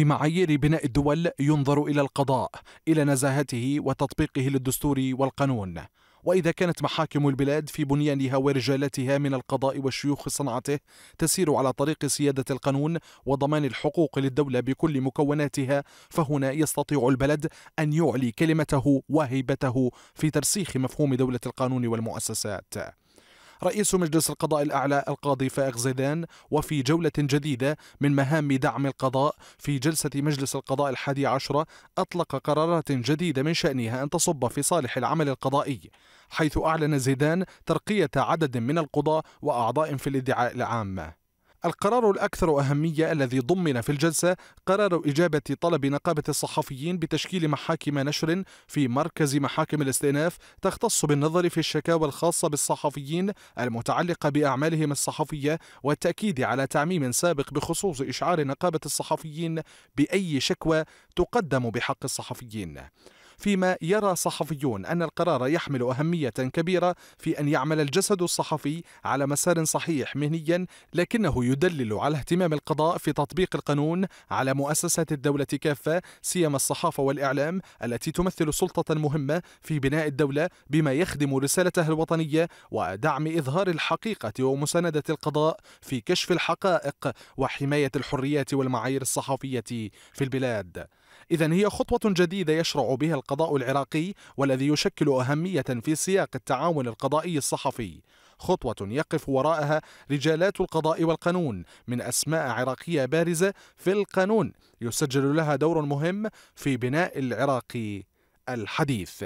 في معايير بناء الدول ينظر إلى القضاء إلى نزاهته وتطبيقه للدستور والقانون وإذا كانت محاكم البلاد في بنيانها ورجالتها من القضاء والشيوخ صنعته تسير على طريق سيادة القانون وضمان الحقوق للدولة بكل مكوناتها فهنا يستطيع البلد أن يعلي كلمته وهيبته في ترسيخ مفهوم دولة القانون والمؤسسات رئيس مجلس القضاء الأعلى القاضي فائق زيدان وفي جولة جديدة من مهام دعم القضاء في جلسة مجلس القضاء الحادي عشر أطلق قرارات جديدة من شأنها أن تصب في صالح العمل القضائي حيث أعلن زيدان ترقية عدد من القضاء وأعضاء في الادعاء العام القرار الأكثر أهمية الذي ضمن في الجلسة قرار إجابة طلب نقابة الصحفيين بتشكيل محاكم نشر في مركز محاكم الاستئناف تختص بالنظر في الشكاوى الخاصة بالصحفيين المتعلقة بأعمالهم الصحفية والتأكيد على تعميم سابق بخصوص إشعار نقابة الصحفيين بأي شكوى تقدم بحق الصحفيين. فيما يرى صحفيون أن القرار يحمل أهمية كبيرة في أن يعمل الجسد الصحفي على مسار صحيح مهنيا لكنه يدلل على اهتمام القضاء في تطبيق القانون على مؤسسات الدولة كافة سيما الصحافة والإعلام التي تمثل سلطة مهمة في بناء الدولة بما يخدم رسالتها الوطنية ودعم إظهار الحقيقة ومساندة القضاء في كشف الحقائق وحماية الحريات والمعايير الصحفية في البلاد إذا هي خطوة جديدة يشرع بها القضاء القضاء العراقي والذي يشكل أهمية في سياق التعاون القضائي الصحفي خطوة يقف وراءها رجالات القضاء والقانون من أسماء عراقية بارزة في القانون يسجل لها دور مهم في بناء العراق الحديث